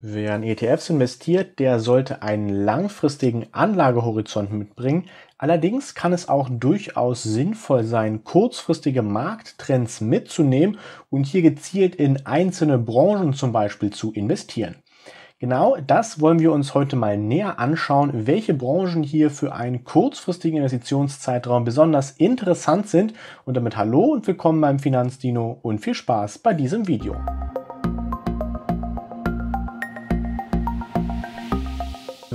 Wer in ETFs investiert, der sollte einen langfristigen Anlagehorizont mitbringen. Allerdings kann es auch durchaus sinnvoll sein, kurzfristige Markttrends mitzunehmen und hier gezielt in einzelne Branchen zum Beispiel zu investieren. Genau das wollen wir uns heute mal näher anschauen, welche Branchen hier für einen kurzfristigen Investitionszeitraum besonders interessant sind. Und damit hallo und willkommen beim Finanzdino und viel Spaß bei diesem Video.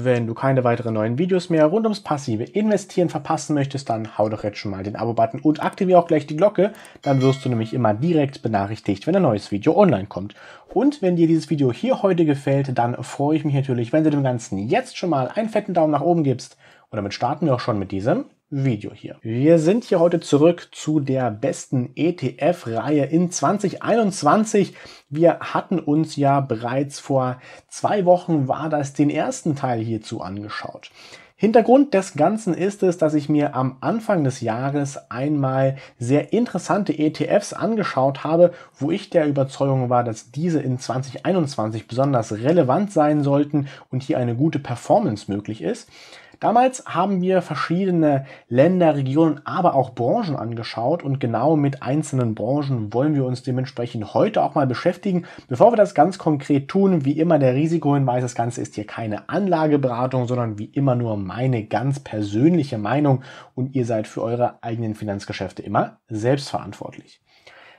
Wenn du keine weiteren neuen Videos mehr rund ums passive Investieren verpassen möchtest, dann hau doch jetzt schon mal den Abo-Button und aktiviere auch gleich die Glocke. Dann wirst du nämlich immer direkt benachrichtigt, wenn ein neues Video online kommt. Und wenn dir dieses Video hier heute gefällt, dann freue ich mich natürlich, wenn du dem Ganzen jetzt schon mal einen fetten Daumen nach oben gibst. Und damit starten wir auch schon mit diesem Video hier. Wir sind hier heute zurück zu der besten ETF-Reihe in 2021. Wir hatten uns ja bereits vor zwei Wochen war das den ersten Teil hierzu angeschaut. Hintergrund des Ganzen ist es, dass ich mir am Anfang des Jahres einmal sehr interessante ETFs angeschaut habe, wo ich der Überzeugung war, dass diese in 2021 besonders relevant sein sollten und hier eine gute Performance möglich ist. Damals haben wir verschiedene Länder, Regionen, aber auch Branchen angeschaut und genau mit einzelnen Branchen wollen wir uns dementsprechend heute auch mal beschäftigen. Bevor wir das ganz konkret tun, wie immer der Risikohinweis, das Ganze ist hier keine Anlageberatung, sondern wie immer nur meine ganz persönliche Meinung und ihr seid für eure eigenen Finanzgeschäfte immer selbstverantwortlich.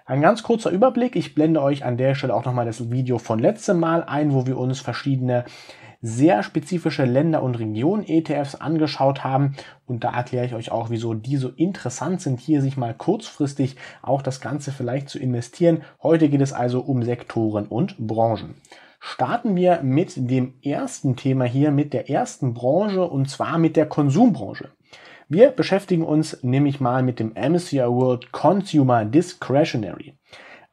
Ein ganz kurzer Überblick. Ich blende euch an der Stelle auch nochmal das Video von letztem Mal ein, wo wir uns verschiedene sehr spezifische Länder- und Regionen-ETFs angeschaut haben. Und da erkläre ich euch auch, wieso die so interessant sind, hier sich mal kurzfristig auch das Ganze vielleicht zu investieren. Heute geht es also um Sektoren und Branchen. Starten wir mit dem ersten Thema hier, mit der ersten Branche und zwar mit der Konsumbranche. Wir beschäftigen uns nämlich mal mit dem MSCI World Consumer Discretionary.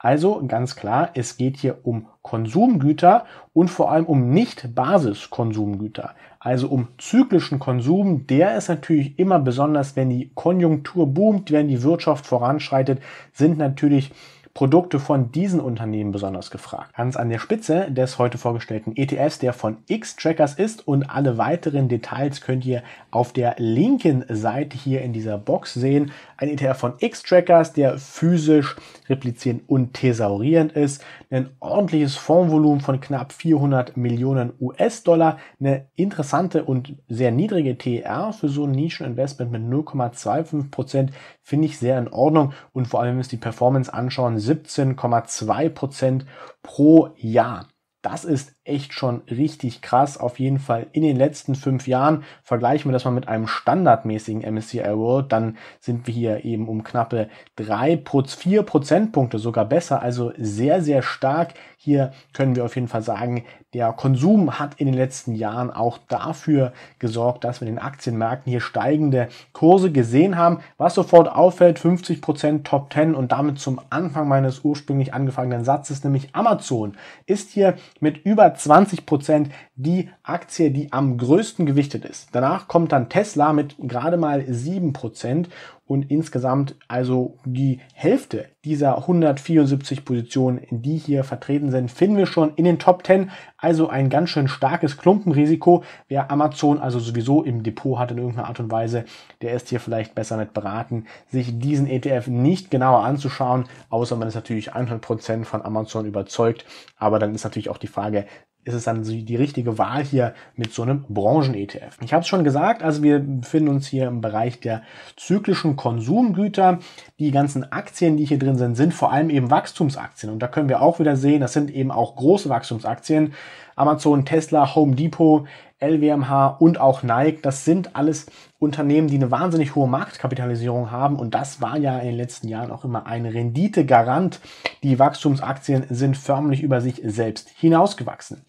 Also ganz klar, es geht hier um Konsumgüter und vor allem um Nicht-Basiskonsumgüter. Also um zyklischen Konsum, der ist natürlich immer besonders, wenn die Konjunktur boomt, wenn die Wirtschaft voranschreitet, sind natürlich Produkte von diesen Unternehmen besonders gefragt. Ganz an der Spitze des heute vorgestellten ETFs, der von X-Trackers ist und alle weiteren Details könnt ihr auf der linken Seite hier in dieser Box sehen ein ETF von X-Trackers, der physisch replizieren und thesaurierend ist, ein ordentliches Fondsvolumen von knapp 400 Millionen US-Dollar, eine interessante und sehr niedrige TR für so ein Nischeninvestment mit 0,25 finde ich sehr in Ordnung und vor allem, wenn wir uns die Performance anschauen, 17,2 pro Jahr. Das ist echt schon richtig krass. Auf jeden Fall in den letzten fünf Jahren vergleichen wir das mal mit einem standardmäßigen MSCI World, dann sind wir hier eben um knappe drei, vier Prozentpunkte sogar besser. Also sehr, sehr stark. Hier können wir auf jeden Fall sagen, der Konsum hat in den letzten Jahren auch dafür gesorgt, dass wir in den Aktienmärkten hier steigende Kurse gesehen haben. Was sofort auffällt, 50% Prozent Top 10 und damit zum Anfang meines ursprünglich angefangenen Satzes, nämlich Amazon, ist hier mit über 20 Prozent die Aktie, die am größten gewichtet ist. Danach kommt dann Tesla mit gerade mal 7 Prozent und insgesamt also die Hälfte dieser 174 Positionen, die hier vertreten sind, finden wir schon in den Top 10. Also ein ganz schön starkes Klumpenrisiko. Wer Amazon also sowieso im Depot hat in irgendeiner Art und Weise, der ist hier vielleicht besser mit beraten, sich diesen ETF nicht genauer anzuschauen, außer man ist natürlich 100% von Amazon überzeugt. Aber dann ist natürlich auch die Frage, ist es dann die richtige Wahl hier mit so einem Branchen-ETF. Ich habe es schon gesagt, also wir befinden uns hier im Bereich der zyklischen Konsumgüter die ganzen Aktien, die hier drin sind, sind vor allem eben Wachstumsaktien. Und da können wir auch wieder sehen, das sind eben auch große Wachstumsaktien. Amazon, Tesla, Home Depot, LWMH und auch Nike. Das sind alles Unternehmen, die eine wahnsinnig hohe Marktkapitalisierung haben. Und das war ja in den letzten Jahren auch immer ein Renditegarant. Die Wachstumsaktien sind förmlich über sich selbst hinausgewachsen.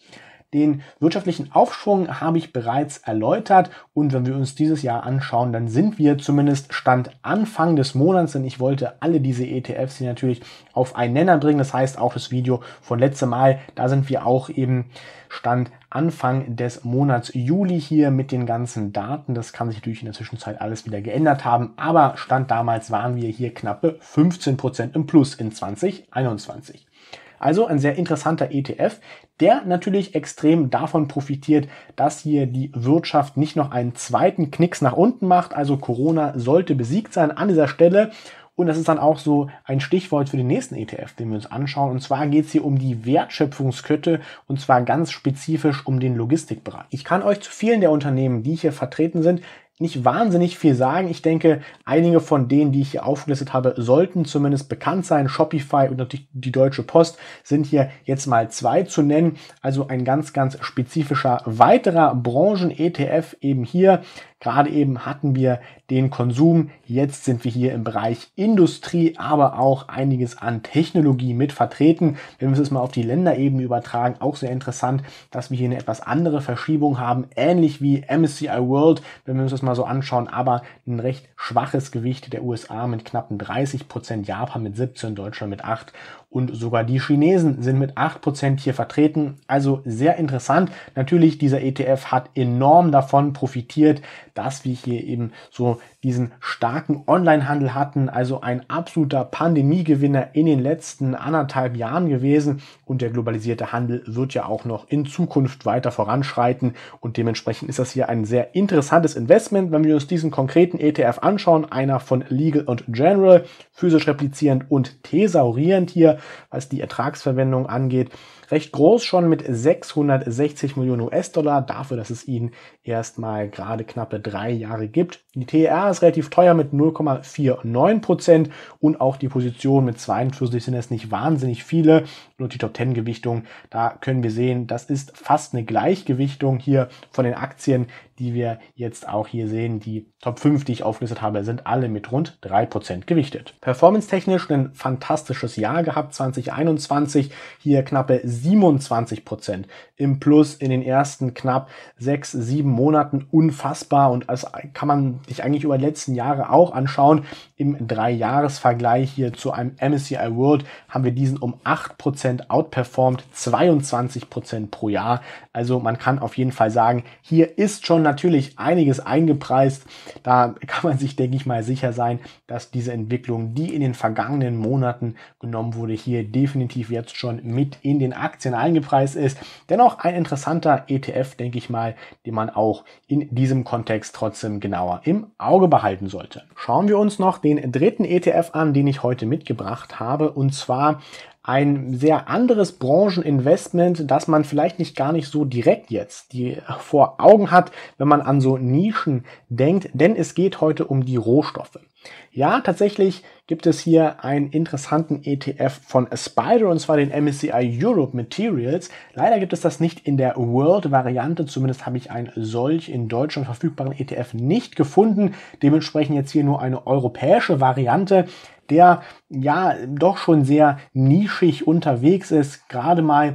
Den wirtschaftlichen Aufschwung habe ich bereits erläutert und wenn wir uns dieses Jahr anschauen, dann sind wir zumindest Stand Anfang des Monats, denn ich wollte alle diese ETFs hier natürlich auf einen Nenner bringen. Das heißt auch das Video von letztem Mal, da sind wir auch eben Stand Anfang des Monats Juli hier mit den ganzen Daten. Das kann sich natürlich in der Zwischenzeit alles wieder geändert haben, aber Stand damals waren wir hier knappe 15% Prozent im Plus in 2021. Also ein sehr interessanter ETF, der natürlich extrem davon profitiert, dass hier die Wirtschaft nicht noch einen zweiten Knicks nach unten macht. Also Corona sollte besiegt sein an dieser Stelle. Und das ist dann auch so ein Stichwort für den nächsten ETF, den wir uns anschauen. Und zwar geht es hier um die Wertschöpfungskette und zwar ganz spezifisch um den Logistikbereich. Ich kann euch zu vielen der Unternehmen, die hier vertreten sind, nicht wahnsinnig viel sagen. Ich denke, einige von denen, die ich hier aufgelistet habe, sollten zumindest bekannt sein. Shopify und natürlich die Deutsche Post sind hier jetzt mal zwei zu nennen. Also ein ganz, ganz spezifischer weiterer Branchen-ETF eben hier Gerade eben hatten wir den Konsum, jetzt sind wir hier im Bereich Industrie, aber auch einiges an Technologie mit vertreten. Wenn wir es mal auf die Länderebene übertragen, auch sehr interessant, dass wir hier eine etwas andere Verschiebung haben, ähnlich wie MSCI World, wenn wir uns das mal so anschauen, aber ein recht schwaches Gewicht der USA mit knappen 30 Prozent, Japan mit 17, Deutschland mit 8 und sogar die Chinesen sind mit 8% hier vertreten. Also sehr interessant. Natürlich, dieser ETF hat enorm davon profitiert, dass wir hier eben so diesen starken Onlinehandel hatten. Also ein absoluter Pandemiegewinner in den letzten anderthalb Jahren gewesen. Und der globalisierte Handel wird ja auch noch in Zukunft weiter voranschreiten. Und dementsprechend ist das hier ein sehr interessantes Investment. Wenn wir uns diesen konkreten ETF anschauen, einer von Legal und General, physisch replizierend und thesaurierend hier, was die Ertragsverwendung angeht recht groß schon mit 660 Millionen US-Dollar dafür, dass es ihn erstmal gerade knappe drei Jahre gibt. Die TER ist relativ teuer mit 0,49 Prozent und auch die Position mit 42 sind es nicht wahnsinnig viele. Nur die Top 10 Gewichtung, da können wir sehen, das ist fast eine Gleichgewichtung hier von den Aktien, die wir jetzt auch hier sehen. Die Top 5, die ich aufgelistet habe, sind alle mit rund 3% gewichtet. Performance-technisch ein fantastisches Jahr gehabt, 2021. Hier knappe 27 Prozent im Plus in den ersten knapp sechs, sieben Monaten unfassbar und das kann man sich eigentlich über die letzten Jahre auch anschauen. Im Dreijahresvergleich hier zu einem MSCI World haben wir diesen um acht Prozent outperformed, 22% Prozent pro Jahr. Also man kann auf jeden Fall sagen, hier ist schon natürlich einiges eingepreist. Da kann man sich, denke ich mal, sicher sein, dass diese Entwicklung, die in den vergangenen Monaten genommen wurde, hier definitiv jetzt schon mit in den Aktien eingepreist ist. Dennoch dennoch ein interessanter ETF, denke ich mal, den man auch in diesem Kontext trotzdem genauer im Auge behalten sollte. Schauen wir uns noch den dritten ETF an, den ich heute mitgebracht habe, und zwar ein sehr anderes Brancheninvestment, das man vielleicht nicht gar nicht so direkt jetzt die vor Augen hat, wenn man an so Nischen denkt, denn es geht heute um die Rohstoffe. Ja, tatsächlich gibt es hier einen interessanten ETF von Aspire und zwar den MSCI Europe Materials. Leider gibt es das nicht in der World-Variante, zumindest habe ich einen solch in Deutschland verfügbaren ETF nicht gefunden. Dementsprechend jetzt hier nur eine europäische Variante der ja doch schon sehr nischig unterwegs ist, gerade mal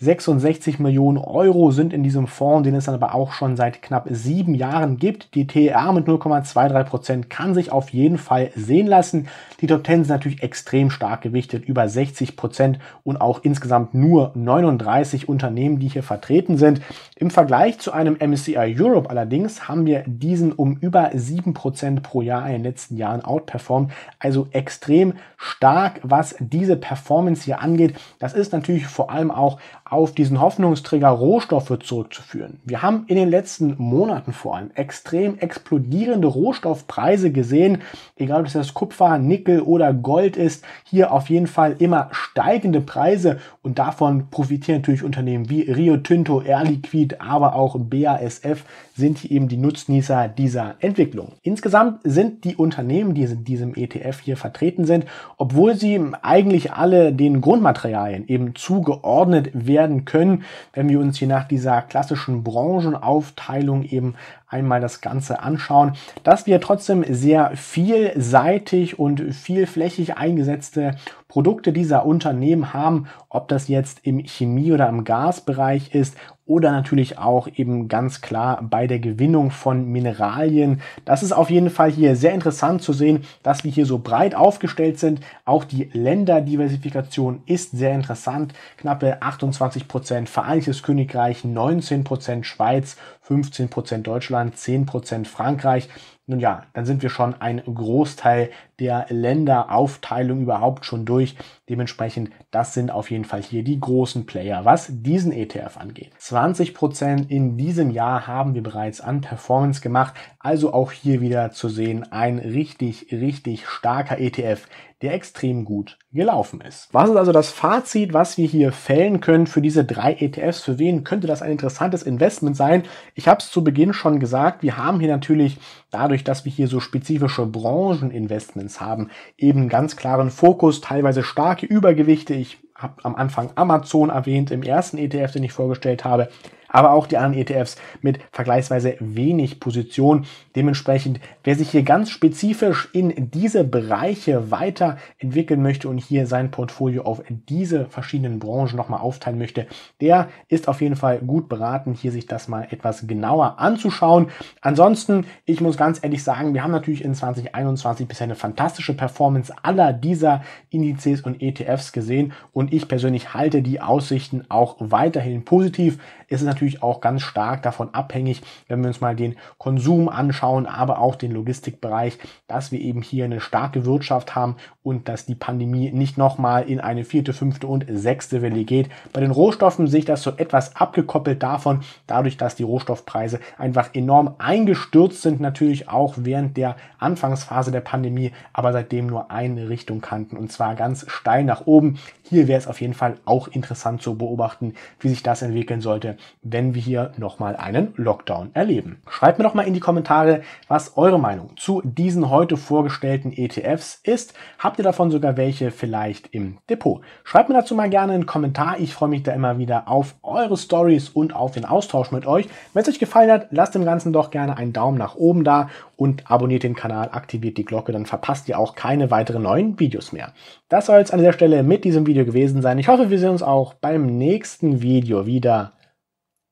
66 Millionen Euro sind in diesem Fonds, den es dann aber auch schon seit knapp sieben Jahren gibt. Die TR mit 0,23 Prozent kann sich auf jeden Fall sehen lassen. Die Top 10 sind natürlich extrem stark gewichtet, über 60 Prozent und auch insgesamt nur 39 Unternehmen, die hier vertreten sind. Im Vergleich zu einem MSCI Europe allerdings haben wir diesen um über 7 Prozent pro Jahr in den letzten Jahren outperformed. Also extrem stark, was diese Performance hier angeht. Das ist natürlich vor allem auch auf diesen Hoffnungsträger Rohstoffe zurückzuführen. Wir haben in den letzten Monaten vor allem extrem explodierende Rohstoffpreise gesehen, egal ob es das Kupfer, Nickel oder Gold ist, hier auf jeden Fall immer steigende Preise und davon profitieren natürlich Unternehmen wie Rio Tinto, Air Liquid, aber auch BASF sind hier eben die Nutznießer dieser Entwicklung. Insgesamt sind die Unternehmen, die in diesem ETF hier vertreten sind, obwohl sie eigentlich alle den Grundmaterialien eben zugeordnet werden, werden können, wenn wir uns hier nach dieser klassischen Branchenaufteilung eben einmal das Ganze anschauen, dass wir trotzdem sehr vielseitig und vielflächig eingesetzte Produkte dieser Unternehmen haben, ob das jetzt im Chemie- oder im Gasbereich ist oder natürlich auch eben ganz klar bei der Gewinnung von Mineralien. Das ist auf jeden Fall hier sehr interessant zu sehen, dass wir hier so breit aufgestellt sind. Auch die Länderdiversifikation ist sehr interessant. Knappe 28 Vereinigtes Königreich, 19 Schweiz, 15 Deutschland, 10 Frankreich. Nun ja, dann sind wir schon ein Großteil der Länderaufteilung überhaupt schon durch. Dementsprechend, das sind auf jeden Fall hier die großen Player, was diesen ETF angeht. 20% Prozent in diesem Jahr haben wir bereits an Performance gemacht. Also auch hier wieder zu sehen, ein richtig, richtig starker ETF, der extrem gut gelaufen ist. Was ist also das Fazit, was wir hier fällen können für diese drei ETFs? Für wen könnte das ein interessantes Investment sein? Ich habe es zu Beginn schon gesagt, wir haben hier natürlich dadurch, dass wir hier so spezifische Brancheninvestments haben, eben ganz klaren Fokus, teilweise starke Übergewichte. Ich habe am Anfang Amazon erwähnt im ersten ETF, den ich vorgestellt habe aber auch die anderen ETFs mit vergleichsweise wenig Position. Dementsprechend, wer sich hier ganz spezifisch in diese Bereiche weiterentwickeln möchte und hier sein Portfolio auf diese verschiedenen Branchen nochmal aufteilen möchte, der ist auf jeden Fall gut beraten, hier sich das mal etwas genauer anzuschauen. Ansonsten, ich muss ganz ehrlich sagen, wir haben natürlich in 2021 bisher eine fantastische Performance aller dieser Indizes und ETFs gesehen und ich persönlich halte die Aussichten auch weiterhin positiv. Es ist natürlich natürlich auch ganz stark davon abhängig, wenn wir uns mal den Konsum anschauen, aber auch den Logistikbereich, dass wir eben hier eine starke Wirtschaft haben und dass die Pandemie nicht nochmal in eine vierte, fünfte und sechste Welle geht. Bei den Rohstoffen sehe ich das so etwas abgekoppelt davon, dadurch, dass die Rohstoffpreise einfach enorm eingestürzt sind, natürlich auch während der Anfangsphase der Pandemie, aber seitdem nur eine Richtung kannten und zwar ganz steil nach oben. Hier wäre es auf jeden Fall auch interessant zu beobachten, wie sich das entwickeln sollte, wenn wir hier nochmal einen Lockdown erleben. Schreibt mir doch mal in die Kommentare, was eure Meinung zu diesen heute vorgestellten ETFs ist. Habt habt ihr davon sogar welche vielleicht im Depot? Schreibt mir dazu mal gerne einen Kommentar. Ich freue mich da immer wieder auf eure Stories und auf den Austausch mit euch. Wenn es euch gefallen hat, lasst dem Ganzen doch gerne einen Daumen nach oben da und abonniert den Kanal, aktiviert die Glocke, dann verpasst ihr auch keine weiteren neuen Videos mehr. Das soll es an dieser Stelle mit diesem Video gewesen sein. Ich hoffe, wir sehen uns auch beim nächsten Video wieder.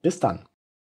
Bis dann.